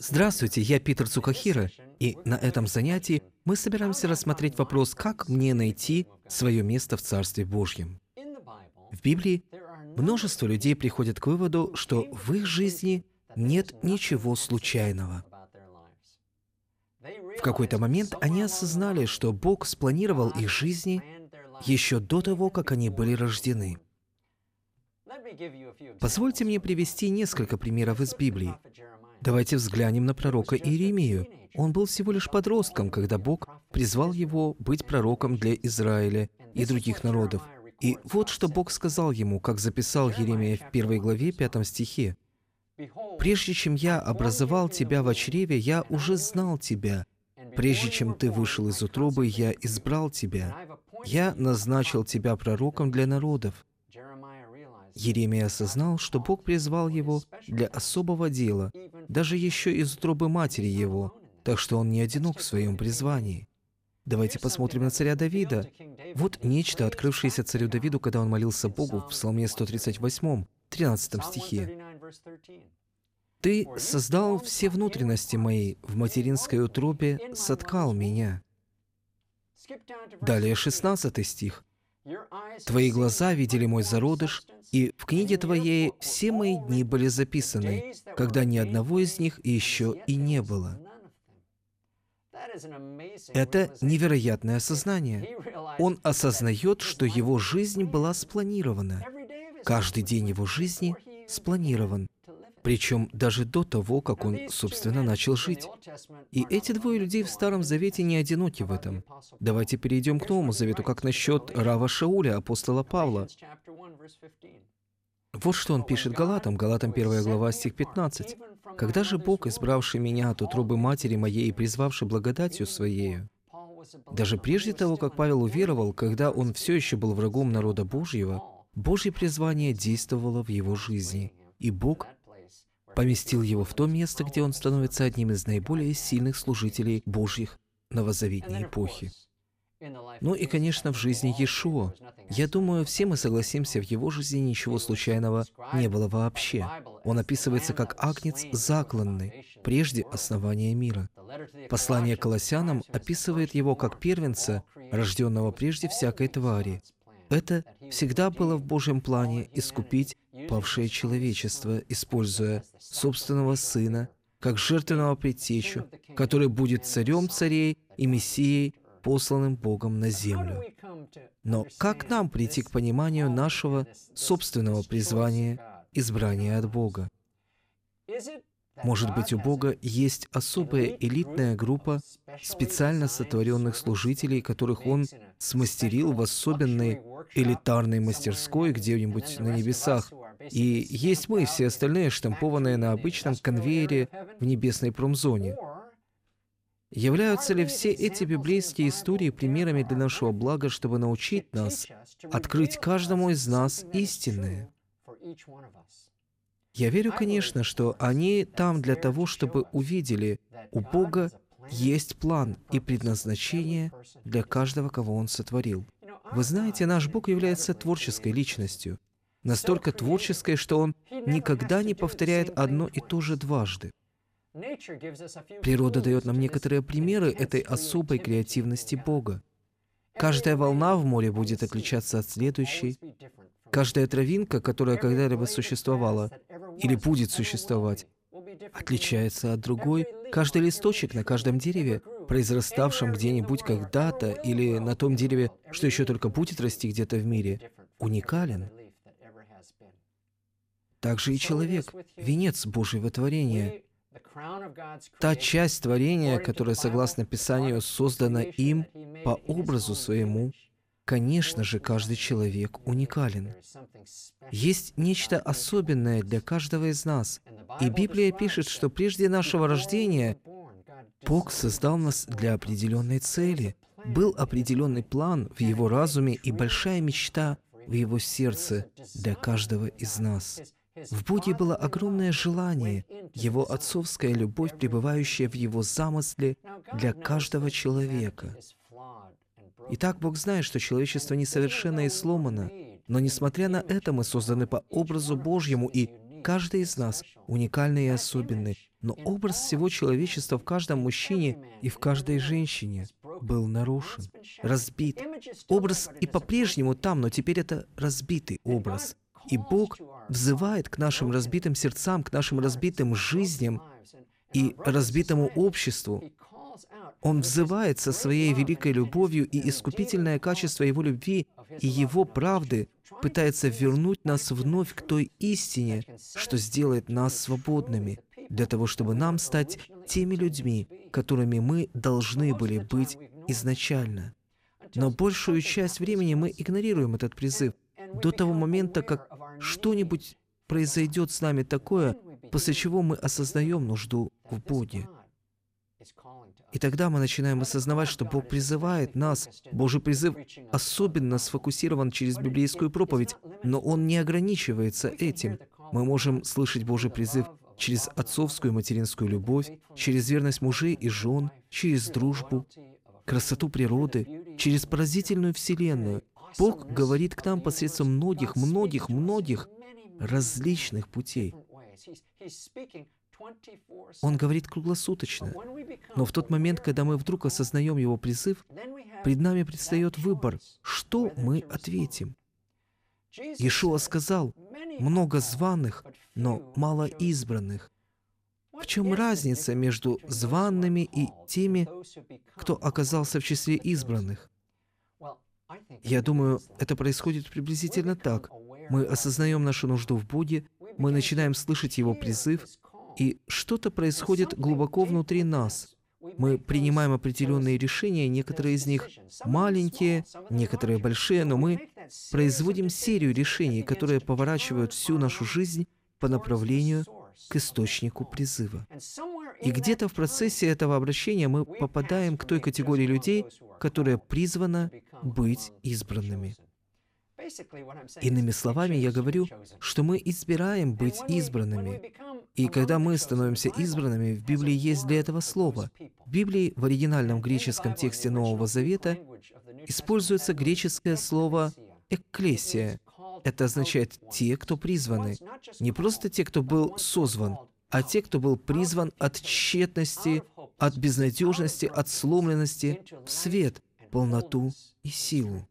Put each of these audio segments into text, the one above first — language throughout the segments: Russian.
Здравствуйте, я Питер Цукахира, и на этом занятии мы собираемся рассмотреть вопрос, как мне найти свое место в Царстве Божьем. В Библии множество людей приходят к выводу, что в их жизни нет ничего случайного. В какой-то момент они осознали, что Бог спланировал их жизни еще до того, как они были рождены. Позвольте мне привести несколько примеров из Библии. Давайте взглянем на пророка Иеремию. Он был всего лишь подростком, когда Бог призвал его быть пророком для Израиля и других народов. И вот что Бог сказал ему, как записал Еремия в первой главе, пятом стихе. «Прежде чем я образовал тебя в чреве, я уже знал тебя. Прежде чем ты вышел из утробы, я избрал тебя. Я назначил тебя пророком для народов. Еремия осознал, что Бог призвал его для особого дела, даже еще из утробы матери его, так что он не одинок в своем призвании. Давайте посмотрим на царя Давида. Вот нечто, открывшееся царю Давиду, когда он молился Богу в Псалме 138, 13 стихе. «Ты создал все внутренности мои, в материнской утробе соткал меня». Далее 16 стих. Твои глаза видели мой зародыш, и в книге твоей все мои дни были записаны, когда ни одного из них еще и не было. Это невероятное осознание. Он осознает, что его жизнь была спланирована. Каждый день его жизни спланирован причем даже до того, как он, собственно, начал жить. И эти двое людей в Старом Завете не одиноки в этом. Давайте перейдем к Новому Завету, как насчет Рава Шауля, апостола Павла. Вот что он пишет Галатам, Галатам 1 глава, стих 15. «Когда же Бог, избравший меня от утробы матери моей и призвавший благодатью Своею, даже прежде того, как Павел уверовал, когда он все еще был врагом народа Божьего, Божье призвание действовало в его жизни, и Бог поместил его в то место, где он становится одним из наиболее сильных служителей Божьих новозаветней эпохи. Ну и, конечно, в жизни Иешуа. Я думаю, все мы согласимся, в его жизни ничего случайного не было вообще. Он описывается как агнец закланный, прежде основания мира. Послание Колоссянам описывает его как первенца, рожденного прежде всякой твари. Это всегда было в Божьем плане искупить павшее человечество, используя собственного Сына как жертвенного предтечу, который будет царем царей и Мессией, посланным Богом на землю. Но как нам прийти к пониманию нашего собственного призвания, избрания от Бога? Может быть, у Бога есть особая элитная группа специально сотворенных служителей, которых Он смастерил в особенной элитарной мастерской где-нибудь на небесах. И есть мы, все остальные, штампованные на обычном конвейере в небесной промзоне. Являются ли все эти библейские истории примерами для нашего блага, чтобы научить нас открыть каждому из нас истинное? Я верю, конечно, что они там для того, чтобы увидели, у Бога есть план и предназначение для каждого, кого Он сотворил. Вы знаете, наш Бог является творческой личностью, настолько творческой, что Он никогда не повторяет одно и то же дважды. Природа дает нам некоторые примеры этой особой креативности Бога. Каждая волна в море будет отличаться от следующей. Каждая травинка, которая когда-либо существовала, или будет существовать, отличается от другой. Каждый листочек на каждом дереве, произраставшем где-нибудь когда-то или на том дереве, что еще только будет расти где-то в мире, уникален. Также и человек, венец Божьего творения, та часть творения, которая, согласно Писанию, создана им по образу своему Конечно же, каждый человек уникален. Есть нечто особенное для каждого из нас. И Библия пишет, что прежде нашего рождения Бог создал нас для определенной цели. Был определенный план в его разуме и большая мечта в его сердце для каждого из нас. В Боге было огромное желание, его отцовская любовь, пребывающая в его замысле для каждого человека. Итак, Бог знает, что человечество несовершенно и сломано, но несмотря на это мы созданы по образу Божьему, и каждый из нас уникальный и особенный. Но образ всего человечества в каждом мужчине и в каждой женщине был нарушен, разбит. Образ и по-прежнему там, но теперь это разбитый образ. И Бог взывает к нашим разбитым сердцам, к нашим разбитым жизням и разбитому обществу. Он взывает со своей великой любовью, и искупительное качество Его любви и Его правды пытается вернуть нас вновь к той истине, что сделает нас свободными, для того, чтобы нам стать теми людьми, которыми мы должны были быть изначально. Но большую часть времени мы игнорируем этот призыв до того момента, как что-нибудь произойдет с нами такое, после чего мы осознаем нужду в Боге. И тогда мы начинаем осознавать, что Бог призывает нас. Божий призыв особенно сфокусирован через библейскую проповедь, но он не ограничивается этим. Мы можем слышать Божий призыв через отцовскую и материнскую любовь, через верность мужей и жен, через дружбу, красоту природы, через поразительную Вселенную. Бог говорит к нам посредством многих, многих, многих различных путей. Он говорит круглосуточно. Но в тот момент, когда мы вдруг осознаем его призыв, пред нами предстает выбор, что мы ответим. Иешуа сказал, много званых, но мало избранных. В чем разница между званными и теми, кто оказался в числе избранных? Я думаю, это происходит приблизительно так. Мы осознаем нашу нужду в Боге, мы начинаем слышать Его призыв, и что-то происходит глубоко внутри нас. Мы принимаем определенные решения, некоторые из них маленькие, некоторые большие, но мы производим серию решений, которые поворачивают всю нашу жизнь по направлению к источнику призыва. И где-то в процессе этого обращения мы попадаем к той категории людей, которая призвана быть избранными. Иными словами, я говорю, что мы избираем быть избранными. И когда мы становимся избранными, в Библии есть для этого слово. В Библии в оригинальном греческом тексте Нового Завета используется греческое слово «экклесия». Это означает «те, кто призваны». Не просто те, кто был созван, а те, кто был призван от тщетности, от безнадежности, от сломленности в свет, полноту и силу.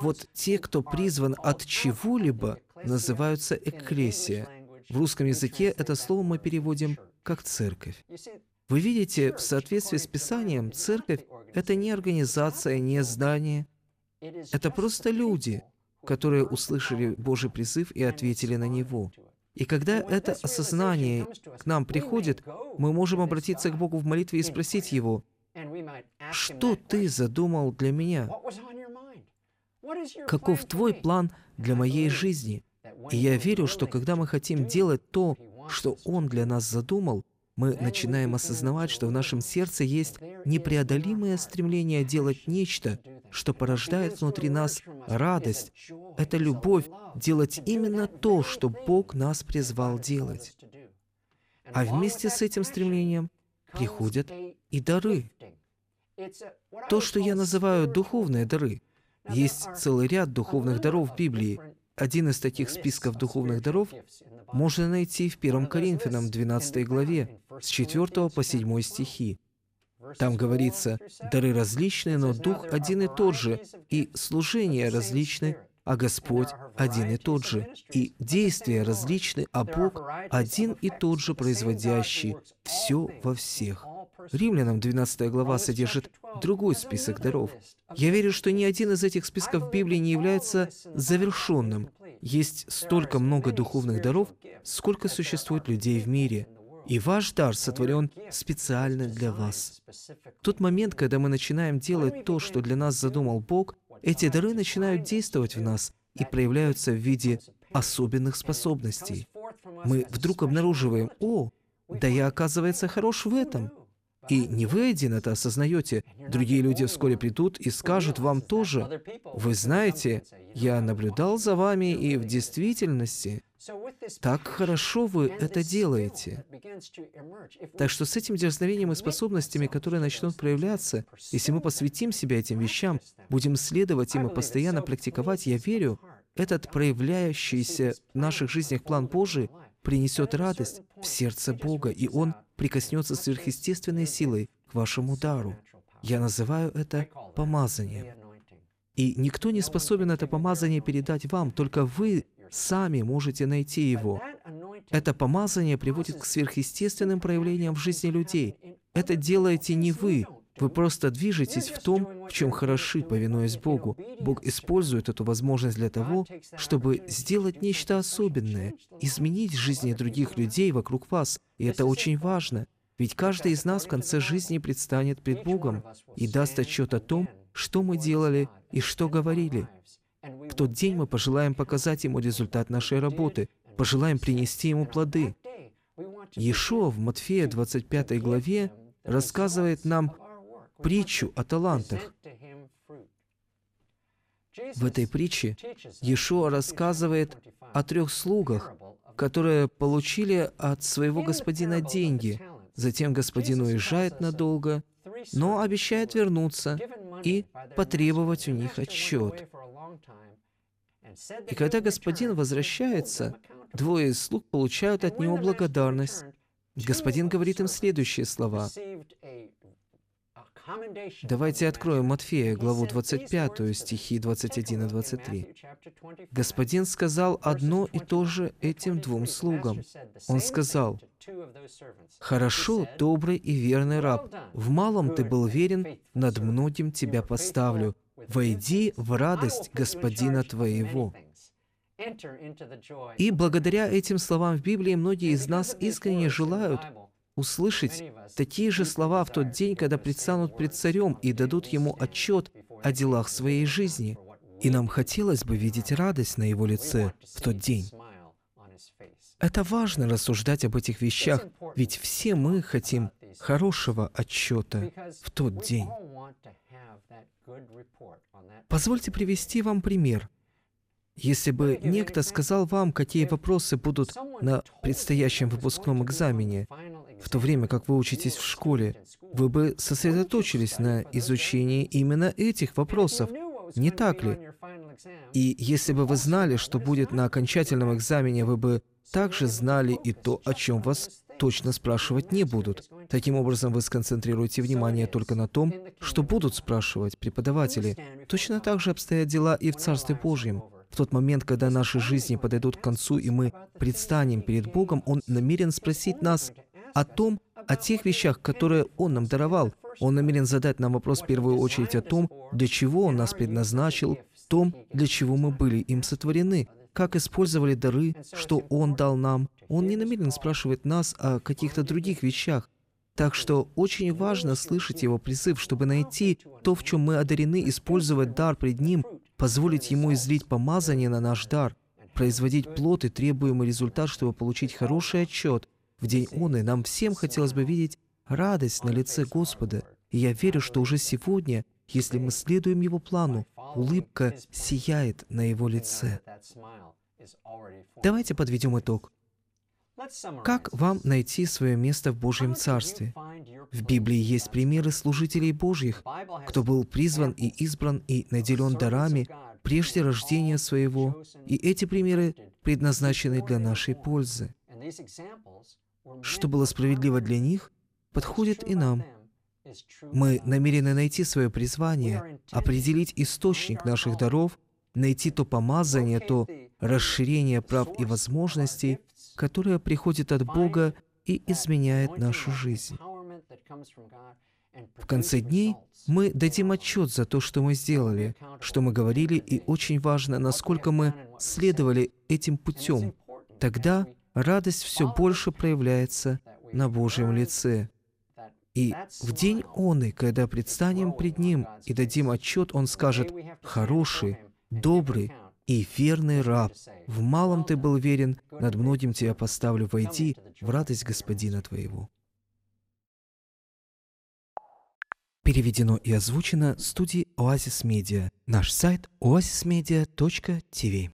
Вот те, кто призван от чего-либо, называются «экклесия». В русском языке это слово мы переводим как «церковь». Вы видите, в соответствии с Писанием, церковь – это не организация, не здание. Это просто люди, которые услышали Божий призыв и ответили на него. И когда это осознание к нам приходит, мы можем обратиться к Богу в молитве и спросить Его, «Что Ты задумал для меня? Каков Твой план для моей жизни?» И я верю, что когда мы хотим делать то, что Он для нас задумал, мы начинаем осознавать, что в нашем сердце есть непреодолимое стремление делать нечто, что порождает внутри нас радость. Это любовь делать именно то, что Бог нас призвал делать. А вместе с этим стремлением приходят и дары. То, что я называю духовные дары. Есть целый ряд духовных даров Библии, один из таких списков духовных даров можно найти в 1 Коринфянам 12 главе с 4 по 7 стихи. Там говорится, дары различные, но Дух один и тот же, и служения различны, а Господь один и тот же, и действия различны, а Бог один и тот же, производящий все во всех. Римлянам 12 глава содержит другой список даров. Я верю, что ни один из этих списков в Библии не является завершенным. Есть столько много духовных даров, сколько существует людей в мире. И ваш дар сотворен специально для вас. тот момент, когда мы начинаем делать то, что для нас задумал Бог, эти дары начинают действовать в нас и проявляются в виде особенных способностей. Мы вдруг обнаруживаем, о, да я, оказывается, хорош в этом. И не вы один это осознаете. Другие люди вскоре придут и скажут вам тоже. Вы знаете, я наблюдал за вами, и в действительности так хорошо вы это делаете. Так что с этим дерзновением и способностями, которые начнут проявляться, если мы посвятим себя этим вещам, будем следовать им и постоянно практиковать, я верю, этот проявляющийся в наших жизнях план Божий принесет радость в сердце Бога, и Он прикоснется сверхъестественной силой к вашему дару. Я называю это помазанием. И никто не способен это помазание передать вам, только вы сами можете найти его. Это помазание приводит к сверхъестественным проявлениям в жизни людей. Это делаете не вы, вы просто движетесь в том, в чем хороши, повинуясь Богу. Бог использует эту возможность для того, чтобы сделать нечто особенное, изменить жизни других людей вокруг вас. И это очень важно, ведь каждый из нас в конце жизни предстанет пред Богом и даст отчет о том, что мы делали и что говорили. В тот день мы пожелаем показать Ему результат нашей работы, пожелаем принести Ему плоды. Ешо в Матфея 25 главе рассказывает нам притчу о талантах. В этой притче Иешуа рассказывает о трех слугах, которые получили от своего господина деньги. Затем господин уезжает надолго, но обещает вернуться и потребовать у них отчет. И когда господин возвращается, двое из слуг получают от него благодарность. Господин говорит им следующие слова. Давайте откроем Матфея, главу 25, стихи 21 и 23. Господин сказал одно и то же этим двум слугам. Он сказал, «Хорошо, добрый и верный раб, в малом ты был верен, над многим тебя поставлю. Войди в радость господина твоего». И благодаря этим словам в Библии многие из нас искренне желают, услышать такие же слова в тот день, когда предстанут пред царем и дадут ему отчет о делах своей жизни. И нам хотелось бы видеть радость на его лице в тот день. Это важно рассуждать об этих вещах, ведь все мы хотим хорошего отчета в тот день. Позвольте привести вам пример. Если бы некто сказал вам, какие вопросы будут на предстоящем выпускном экзамене, в то время как вы учитесь в школе, вы бы сосредоточились на изучении именно этих вопросов, не так ли? И если бы вы знали, что будет на окончательном экзамене, вы бы также знали и то, о чем вас точно спрашивать не будут. Таким образом, вы сконцентрируете внимание только на том, что будут спрашивать преподаватели. Точно так же обстоят дела и в Царстве Божьем. В тот момент, когда наши жизни подойдут к концу, и мы предстанем перед Богом, Он намерен спросить нас, о том, о тех вещах, которые Он нам даровал. Он намерен задать нам вопрос в первую очередь о том, для чего Он нас предназначил, том, для чего мы были им сотворены, как использовали дары, что Он дал нам. Он не намерен спрашивать нас о каких-то других вещах. Так что очень важно слышать Его призыв, чтобы найти то, в чем мы одарены, использовать дар пред Ним, позволить Ему излить помазание на наш дар, производить плод и требуемый результат, чтобы получить хороший отчет – в день Оны нам всем хотелось бы видеть радость на лице Господа. И я верю, что уже сегодня, если мы следуем Его плану, улыбка сияет на Его лице. Давайте подведем итог. Как вам найти свое место в Божьем Царстве? В Библии есть примеры служителей Божьих, кто был призван и избран и наделен дарами прежде рождения своего, и эти примеры предназначены для нашей пользы что было справедливо для них, подходит и нам. Мы намерены найти свое призвание, определить источник наших даров, найти то помазание, то расширение прав и возможностей, которое приходит от Бога и изменяет нашу жизнь. В конце дней мы дадим отчет за то, что мы сделали, что мы говорили, и очень важно, насколько мы следовали этим путем. Тогда радость все больше проявляется на Божьем лице. И в день Он и, когда предстанем пред Ним и дадим отчет, Он скажет, «Хороший, добрый и верный раб, в малом ты был верен, над многим тебя поставлю, войди в радость Господина твоего». Переведено и озвучено студией Оазис Медиа. Наш сайт oasismedia.tv